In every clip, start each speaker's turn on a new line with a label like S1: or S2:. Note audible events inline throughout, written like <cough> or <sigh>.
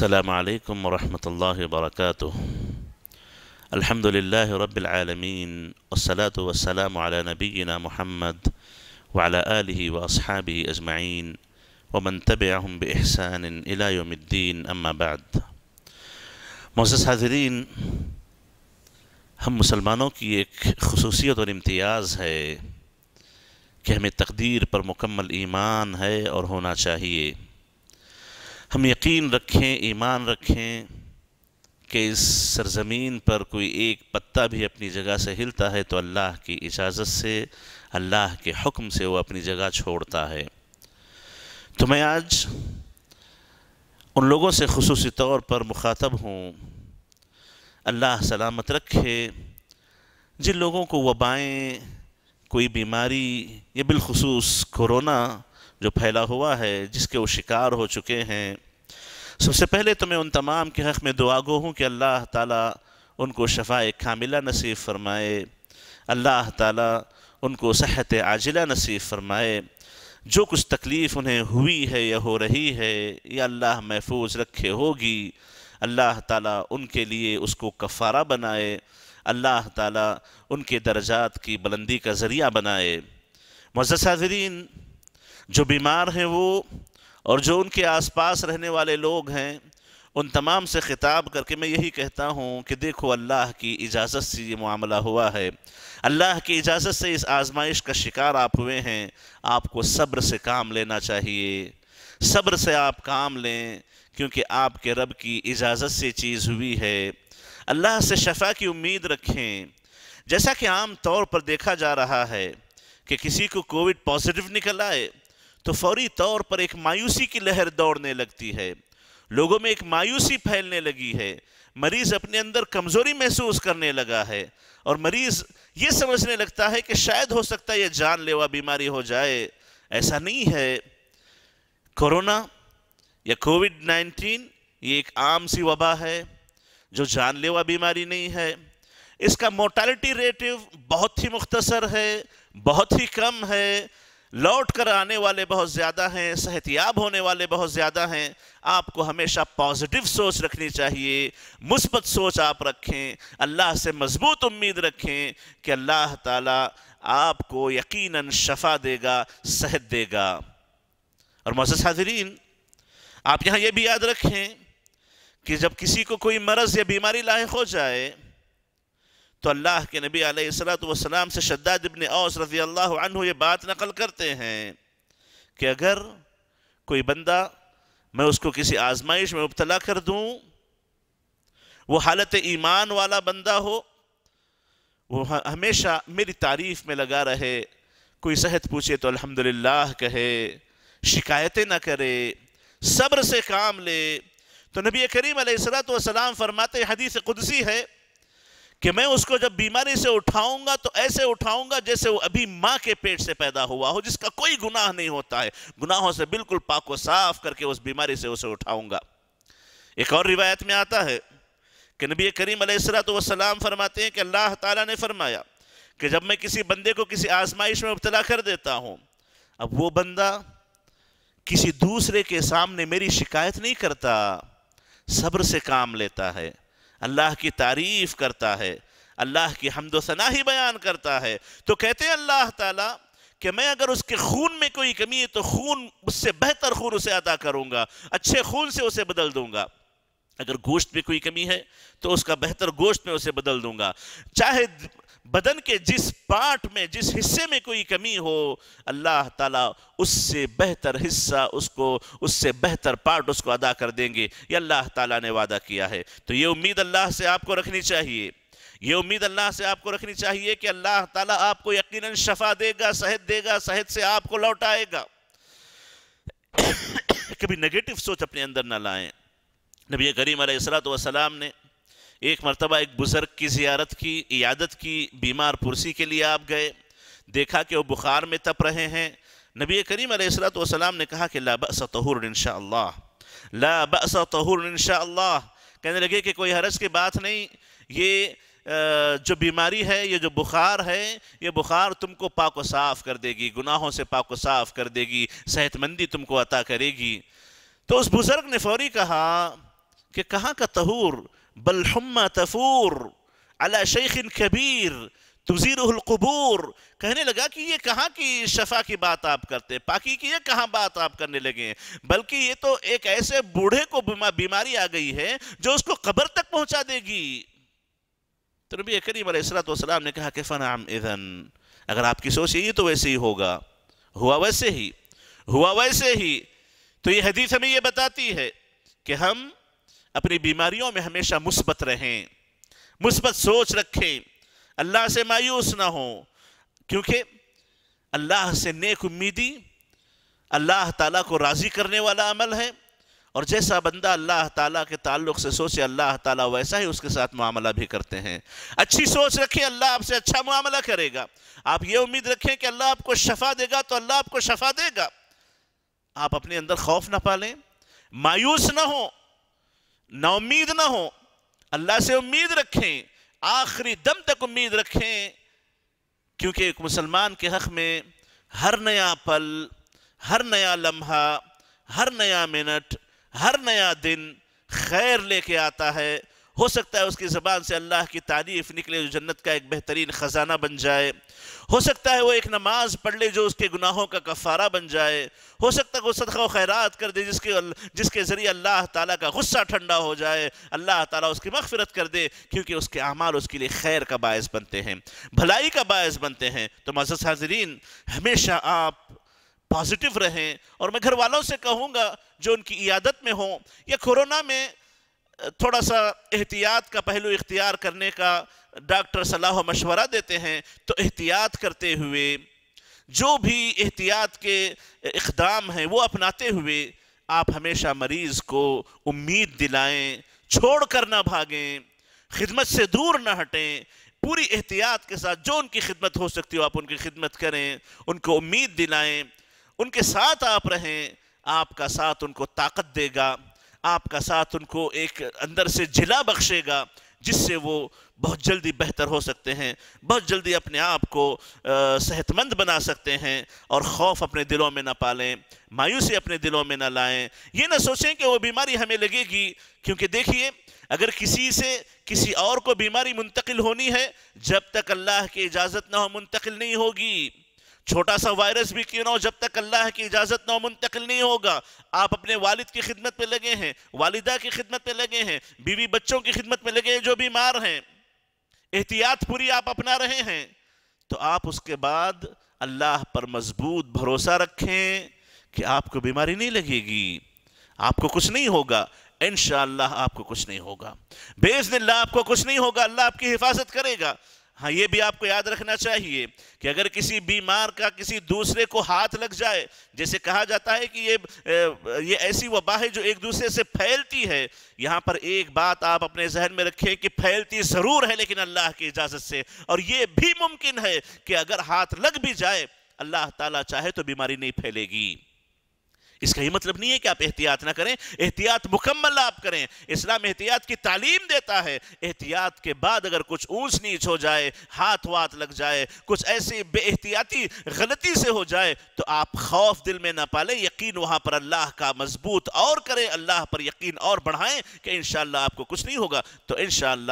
S1: السلام عليكم ورحمة الله وبركاته الحمد لله رب العالمين والصلاة والسلام على نبينا محمد وعلى آله وأصحابه أجمعين ومن تبعهم بإحسان إلى يوم الدين أما بعد موسس حاضرين هم مسلمانوں کی ایک خصوصیت اور امتیاز ہے کہ ہمیں تقدیر پر مکمل ایمان ہے اور ہونا چاہیے हम यकीन रखें ईमान रखें कि इस सरज़मीन पर कोई एक पत्ता भी अपनी जगह से हिलता है तो अल्लाह की इजाज़त से अल्लाह के हुक्म से वो अपनी जगह छोड़ता है तो मैं आज उन लोगों से खसूस तौर पर मुखातब हूँ अल्लाह सलामत रखे जिन लोगों को वबाएँ कोई बीमारी या बिलखसूस कोरोना जो फैला हुआ है जिसके वो शिकार हो चुके हैं सबसे पहले तो मैं उन तमाम के हक़ में दुआगो हूँ कि अल्लाह ताला उनको शफाए कामिला नसीब फरमाए अल्लाह ताला उनको सेहत आजिला नसीब फरमाए जो कुछ तकलीफ़ उन्हें हुई है या हो रही है या अल्लाह महफूज रखे होगी अल्लाह ताला उनके लिए उसको कफ़ारा बनाए अल्लाह ताला उनके दर्जात की बुलंदी का ज़रिया बनाए मज़्ज़ हाजरीन जो बीमार हैं वो और जो उनके आसपास रहने वाले लोग हैं उन तमाम से ख़िताब करके मैं यही कहता हूँ कि देखो अल्लाह की इजाज़त से ये मामला हुआ है अल्लाह की इजाज़त से इस आजमाइश का शिकार आप हुए हैं आपको सब्र से काम लेना चाहिए सब्र से आप काम लें क्योंकि आपके रब की इजाज़त से चीज़ हुई है अल्लाह से शफा की उम्मीद रखें जैसा कि आम तौर पर देखा जा रहा है कि किसी को कोविड पॉजिटिव निकल आए तो फौरी तौर पर एक मायूसी की लहर दौड़ने लगती है लोगों में एक मायूसी फैलने लगी है मरीज अपने अंदर कमजोरी महसूस करने लगा है और मरीज ये समझने लगता है कि शायद हो सकता है ये जानलेवा बीमारी हो जाए ऐसा नहीं है कोरोना या कोविड नाइन्टीन ये एक आम सी वबा है जो जानलेवा बीमारी नहीं है इसका मोर्टालिटी रेटिव बहुत ही मुख्तसर है बहुत ही कम है लौट कर आने वाले बहुत ज़्यादा हैं सेहतियाब होने वाले बहुत ज़्यादा हैं आपको हमेशा पॉजिटिव सोच रखनी चाहिए मुस्बत सोच आप रखें अल्लाह से मजबूत उम्मीद रखें कि अल्लाह ताला आपको यकीनन शफा देगा सेहत देगा और मोज़ हाजरीन आप यहाँ ये भी याद रखें कि जब किसी को कोई मरज़ या बीमारी लाइक हो जाए तो अल्लाह के नबी वसलाम से शद्दाद इबन औस रजी अल्लाह ये बात नकल करते हैं कि अगर कोई बंदा मैं उसको किसी आजमाइश में मुबतला कर दूँ वो हालत ईमान वाला बंदा हो वो हमेशा मेरी तारीफ़ में लगा रहे कोई सेहत पूछे तो अल्हम्दुलिल्लाह कहे शिकायतें ना करे सब्र से काम ले तो नबी करीम सलाम फरमाते हदीस कुदसी है कि मैं उसको जब बीमारी से उठाऊंगा तो ऐसे उठाऊंगा जैसे वो अभी माँ के पेट से पैदा हुआ हो जिसका कोई गुनाह नहीं होता है गुनाहों से बिल्कुल पाको साफ करके उस बीमारी से उसे उठाऊंगा एक और रिवायत में आता है कि नबी करीम सलाम फरमाते हैं कि अल्लाह ताला ने फरमाया कि जब मैं किसी बंदे को किसी आजमाइश में मुबतला कर देता हूँ अब वो बंदा किसी दूसरे के सामने मेरी शिकायत नहीं करता सब्र से काम लेता है अल्लाह की तारीफ़ करता है अल्लाह की हमदोसना ही बयान करता है तो कहते हैं अल्लाह ताला कि मैं अगर उसके खून में कोई कमी है तो खून उससे बेहतर खून उसे अदा करूंगा अच्छे खून से उसे बदल दूंगा अगर गोश्त में कोई कमी है तो उसका बेहतर गोश्त में उसे बदल दूंगा चाहे बदन के जिस पार्ट में जिस हिस्से में कोई कमी हो अल्लाह ताला उससे बेहतर हिस्सा उसको उससे बेहतर पार्ट उसको अदा कर देंगे ये अल्लाह ताला ने वादा किया है तो ये उम्मीद अल्लाह से आपको रखनी चाहिए ये उम्मीद अल्लाह से आपको रखनी चाहिए कि अल्लाह ताला आपको यकीनन शफा देगा सेहत देगा सेहत से आपको लौटाएगा <coughs> कभी नेगेटिव सोच अपने अंदर ना लाएं नबी करीम वसलाम ने एक मरतबा एक बुज़ुर्ग की ज़ियारत की यादत की बीमार पुरसी के लिए आप गए देखा कि वो बुखार में तप रहे हैं नबी करीम वसलाम ने कहा कि लाबस तहर इनशा लाबस तहर इनशा कहने लगे कि कोई हरज की बात नहीं ये जो बीमारी है ये जो बुखार है ये बुखार तुमको पाक व साफ़ कर देगी गुनाहों से पाक व साफ़ कर देगी सेहतमंदी तुमको अता करेगी तो उस बुज़ुर्ग ने फौरी कहा कि कहाँ का तहूर बलहम्मा तफूर अला शेख कबीर तुजीरकबूर कहने लगा कि ये कहाँ की शफा की बात आप करते हैं पाकि की ये कहाँ बात आप करने लगे हैं बल्कि ये तो एक ऐसे बूढ़े को बीमारी आ गई है जो उसको कब्र तक पहुँचा देगी तो नबी करीम सलाम ने कहा कि फ़नाम इधन अगर आपकी सोच यही तो वैसे ही होगा हुआ वैसे ही हुआ वैसे ही तो ये हदीस हमें ये बताती है कि हम अपनी बीमारियों में हमेशा मुस्बत रहें मुस्बत सोच रखें अल्लाह से मायूस ना हो क्योंकि अल्लाह से नेक उम्मीदी अल्लाह ताला को राज़ी करने वाला अमल है और जैसा बंदा अल्लाह ताला के ताल्लुक से सोचे अल्लाह ताला वैसा ही उसके साथ मामला भी करते हैं अच्छी सोच रखें अल्लाह आपसे अच्छा मामला करेगा आप ये उम्मीद रखें कि अल्लाह आपको शफा देगा तो अल्लाह आपको शफा देगा आप अपने अंदर खौफ ना पालें मायूस ना हो ना उम्मीद ना हो अल्लाह से उम्मीद रखें आखिरी दम तक उम्मीद रखें क्योंकि एक मुसलमान के हक में हर नया पल हर नया लम्हा हर नया मिनट हर नया दिन खैर लेके आता है हो सकता है उसकी ज़बान से अल्लाह की तारीफ़ निकले जो जन्नत का एक बेहतरीन ख़जाना बन जाए हो सकता है वो एक नमाज पढ़ ले जो उसके गुनाहों का कफारा बन जाए हो सकता है वो सदका खैरात कर दे जिसके जिसके ज़रिए अल्लाह ताला का गुस्सा ठंडा हो जाए अल्लाह ताला उसकी मगफरत कर दे क्योंकि उसके अमाल उसके लिए खैर का बायस बनते हैं भलाई का बायस बनते हैं तो मजस हाजरीन हमेशा आप पॉजिटिव रहें और मैं घर वालों से कहूँगा जो उनकी इयादत में हों या कोरोना में थोड़ा सा एहतियात का पहलू इख्तियार करने का डॉक्टर सलाह मशवरा देते हैं तो एहतियात करते हुए जो भी एहतियात के इकदाम हैं वो अपनाते हुए आप हमेशा मरीज़ को उम्मीद दिलाएं छोड़ कर ना भागें खिदमत से दूर ना हटें पूरी एहतियात के साथ जो उनकी खिदमत हो सकती हो आप उनकी खिदमत करें उनको उम्मीद दिलाएं उनके साथ आप रहें आपका साथ उनको ताकत देगा आपका साथ उनको एक अंदर से जिला बख्शेगा जिससे वो बहुत जल्दी बेहतर हो सकते हैं बहुत जल्दी अपने आप को सेहतमंद बना सकते हैं और खौफ अपने दिलों में ना पालें मायूसी अपने दिलों में ना लाएं ये ना सोचें कि वो बीमारी हमें लगेगी क्योंकि देखिए अगर किसी से किसी और को बीमारी मुंतकिल होनी है जब तक अल्लाह की इजाज़त ना हो मुंतकिल नहीं होगी छोटा सा वायरस भी क्यों ना हो जब तक अल्लाह की इजाज़त ना मुंतकिल नहीं होगा आप अपने वालिद की खिदमत पे लगे हैं वालिदा की खिदमत पे लगे हैं बीवी बच्चों की खिदमत पे लगे हैं जो बीमार हैं एहतियात पूरी आप अपना रहे हैं तो आप उसके बाद अल्लाह पर मजबूत भरोसा रखें कि आपको बीमारी नहीं लगेगी आपको कुछ नहीं होगा इन आपको कुछ नहीं होगा बेजन आपको कुछ नहीं होगा अल्लाह आपकी हिफाजत करेगा हाँ ये भी आपको याद रखना चाहिए कि अगर किसी बीमार का किसी दूसरे को हाथ लग जाए जैसे कहा जाता है कि ये ये ऐसी वबा है जो एक दूसरे से फैलती है यहाँ पर एक बात आप अपने जहन में रखें कि फैलती ज़रूर है लेकिन अल्लाह की इजाज़त से और ये भी मुमकिन है कि अगर हाथ लग भी जाए अल्लाह ताला चाहे तो बीमारी नहीं फैलेगी इसका ही मतलब नहीं है कि आप एहतियात ना करें एहतियात मुकम्मल आप करें इस्लाम एहतियात की तालीम देता है एहतियात के बाद अगर कुछ ऊंच नीच हो जाए हाथ वाथ लग जाए कुछ ऐसी एहतियाती गलती से हो जाए तो आप खौफ दिल में ना पालें यकीन वहाँ पर अल्लाह का मजबूत और करें अल्लाह पर यकीन और बढ़ाएं कि इन आपको कुछ नहीं होगा तो इन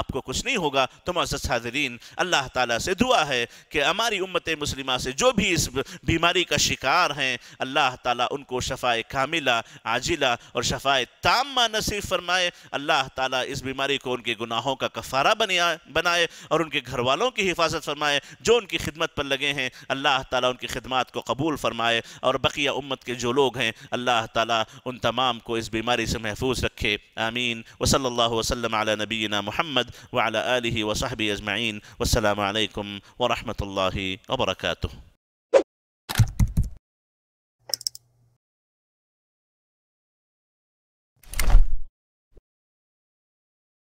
S1: आपको कुछ नहीं होगा तो मज़द हाजरीन अल्लाह ताला से दुआ है कि हमारी उम्मत मुस्लिमा से जो भी इस बीमारी का शिकार हैं अल्लाह ताला उनको को शफाए कामिला आजिला और शफाए तामा नसीब फरमाए अल्लाह ताला इस बीमारी को उनके गुनाहों का कफारा बनिया बनाए और उनके घर वालों की हिफाजत फरमाए जो उनकी खिदमत पर लगे हैं अल्लाह ताला उनकी खिदमत को कबूल फरमाए और बकिया उम्मत के जो लोग हैं अल्लाह ताला उन तमाम को इस बीमारी से महफूज रखे आमीन वसल वसलम आला नबीना महमद वाली वसाहबी अजमाइन वालकम वरहमल वर्का